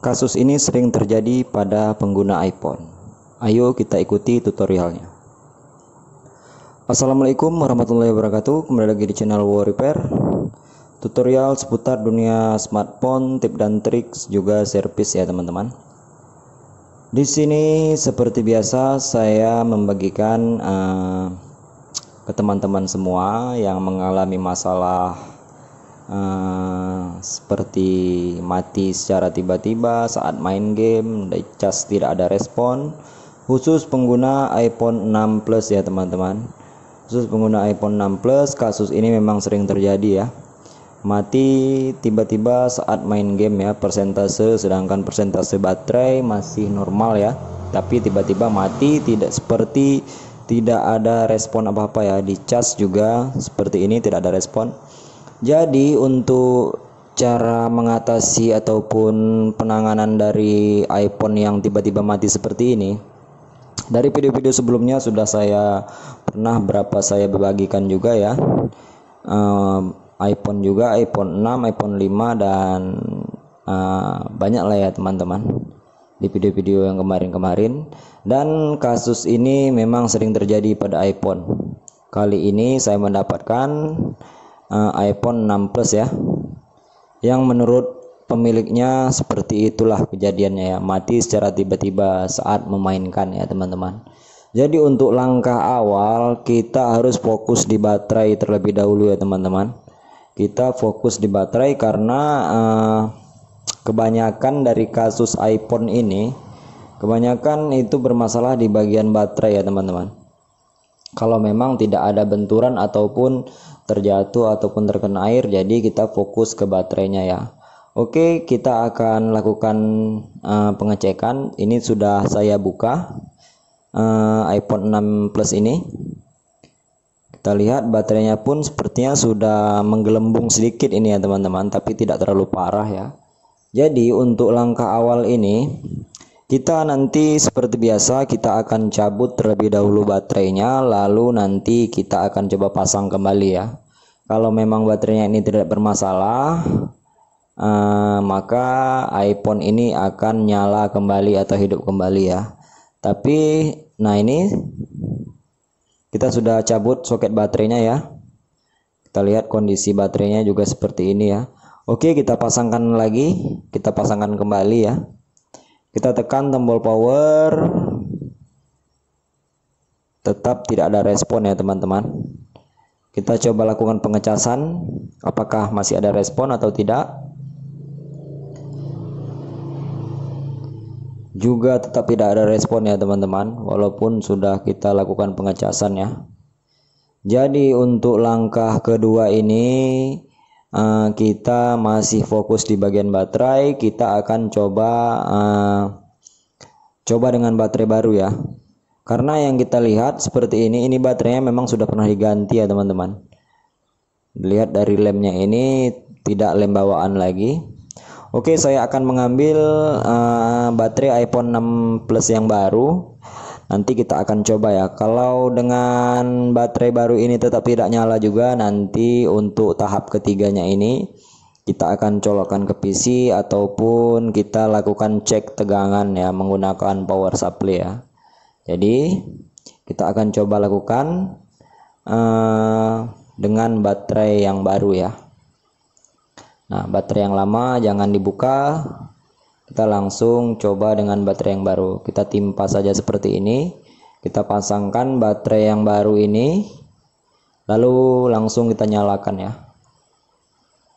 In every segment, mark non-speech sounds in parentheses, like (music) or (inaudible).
Kasus ini sering terjadi pada pengguna iPhone. Ayo kita ikuti tutorialnya. Assalamualaikum warahmatullahi wabarakatuh. Kembali lagi di channel War Repair. Tutorial seputar dunia smartphone, tip dan trik juga servis ya teman-teman. Di sini seperti biasa saya membagikan uh, ke teman-teman semua yang mengalami masalah Eh, seperti mati secara tiba-tiba saat main game, dicas tidak ada respon. Khusus pengguna iPhone 6 Plus ya teman-teman. Khusus pengguna iPhone 6 Plus, kasus ini memang sering terjadi ya. Mati tiba-tiba saat main game ya, persentase sedangkan persentase baterai masih normal ya. Tapi tiba-tiba mati tidak seperti tidak ada respon apa-apa ya. di charge juga seperti ini tidak ada respon jadi untuk cara mengatasi ataupun penanganan dari iPhone yang tiba-tiba mati seperti ini dari video-video sebelumnya sudah saya pernah berapa saya berbagikan juga ya um, iPhone juga iPhone 6 iPhone 5 dan uh, banyak lah ya teman-teman di video-video yang kemarin-kemarin dan kasus ini memang sering terjadi pada iPhone kali ini saya mendapatkan uh, iPhone 6 Plus ya yang menurut pemiliknya seperti itulah kejadiannya ya mati secara tiba-tiba saat memainkan ya teman-teman jadi untuk langkah awal kita harus fokus di baterai terlebih dahulu ya teman-teman kita fokus di baterai karena uh, kebanyakan dari kasus iPhone ini kebanyakan itu bermasalah di bagian baterai ya teman-teman kalau memang tidak ada benturan ataupun terjatuh ataupun terkena air jadi kita fokus ke baterainya ya Oke kita akan lakukan uh, pengecekan ini sudah saya buka uh, iPhone 6 Plus ini kita lihat baterainya pun sepertinya sudah menggelembung sedikit ini ya teman-teman tapi tidak terlalu parah ya jadi untuk langkah awal ini kita nanti seperti biasa kita akan cabut terlebih dahulu baterainya lalu nanti kita akan coba pasang kembali ya. Kalau memang baterainya ini tidak bermasalah eh, maka iPhone ini akan nyala kembali atau hidup kembali ya. Tapi nah ini kita sudah cabut soket baterainya ya. Kita lihat kondisi baterainya juga seperti ini ya. Oke, kita pasangkan lagi, kita pasangkan kembali ya kita tekan tombol power tetap tidak ada respon ya teman-teman kita coba lakukan pengecasan apakah masih ada respon atau tidak juga tetap tidak ada respon ya teman-teman walaupun sudah kita lakukan pengecasan ya jadi untuk langkah kedua ini uh, kita masih fokus di bagian baterai, kita akan coba uh, coba dengan baterai baru ya. Karena yang kita lihat seperti ini, ini baterainya memang sudah pernah diganti ya teman-teman. Lihat dari lemnya ini tidak lem bawaan lagi. Oke, saya akan mengambil uh, baterai iPhone 6 Plus yang baru nanti kita akan coba ya kalau dengan baterai baru ini tetap tidak nyala juga nanti untuk tahap ketiganya ini kita akan colokkan ke PC ataupun kita lakukan cek tegangan ya menggunakan power supply ya jadi kita akan coba lakukan uh, dengan baterai yang baru ya nah baterai yang lama jangan dibuka kita langsung coba dengan baterai yang baru kita timpa saja seperti ini kita pasangkan baterai yang baru ini lalu langsung kita nyalakan ya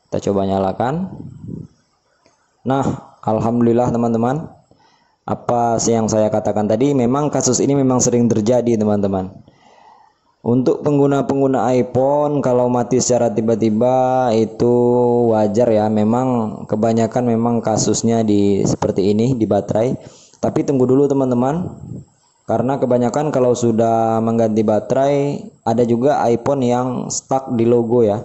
kita coba nyalakan nah Alhamdulillah teman-teman apa sih yang saya katakan tadi memang kasus ini memang sering terjadi teman-teman untuk pengguna-pengguna iPhone kalau mati secara tiba-tiba itu wajar ya. Memang kebanyakan memang kasusnya di seperti ini di baterai. Tapi tunggu dulu teman-teman. Karena kebanyakan kalau sudah mengganti baterai ada juga iPhone yang stuck di logo ya.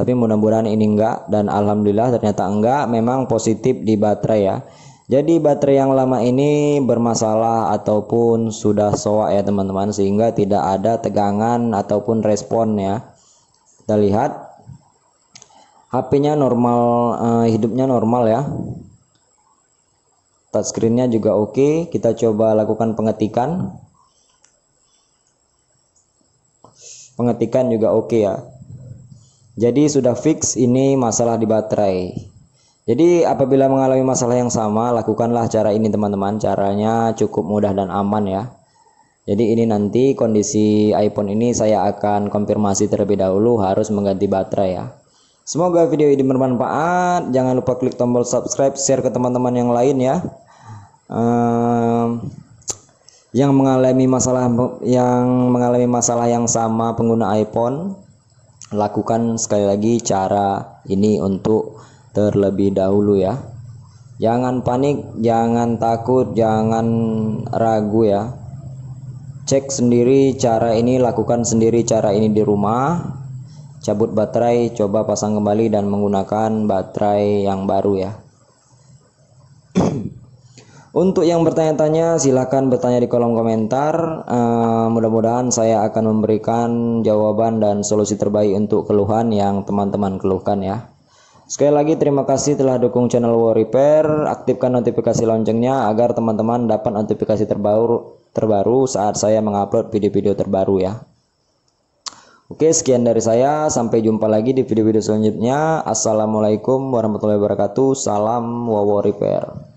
Tapi mudah-mudahan ini enggak dan alhamdulillah ternyata enggak memang positif di baterai ya. Jadi baterai yang lama ini bermasalah ataupun sudah soak ya teman-teman sehingga tidak ada tegangan ataupun respon ya. Kita lihat HP-nya normal eh, hidupnya normal ya. Touchscreen-nya juga oke. Kita coba lakukan pengetikan. Pengetikan juga oke ya. Jadi sudah fix ini masalah di baterai. Jadi apabila mengalami masalah yang sama, lakukanlah cara ini teman-teman. Caranya cukup mudah dan aman ya. Jadi ini nanti kondisi iPhone ini saya akan konfirmasi terlebih dahulu harus mengganti baterai ya. Semoga video ini bermanfaat. Jangan lupa klik tombol subscribe, share ke teman-teman yang lain ya. Um, yang mengalami masalah yang mengalami masalah yang sama pengguna iPhone, lakukan sekali lagi cara ini untuk terlebih dahulu ya. Jangan panik, jangan takut, jangan ragu ya. Cek sendiri cara ini, lakukan sendiri cara ini di rumah. Cabut baterai, coba pasang kembali dan menggunakan baterai yang baru ya. (clears throat) Untuk yang bertanya-tanya, silahkan bertanya di kolom komentar. Uh, Mudah-mudahan saya akan memberikan jawaban dan solusi terbaik untuk keluhan yang teman-teman keluhkan ya. Sekali lagi terima kasih telah dukung channel War Repair. Aktifkan notifikasi loncengnya agar teman-teman dapat notifikasi terbaru terbaru saat saya mengupload video-video terbaru ya. Oke, sekian dari saya. Sampai jumpa lagi di video-video selanjutnya. Assalamualaikum warahmatullahi wabarakatuh. Salam Wawo Repair.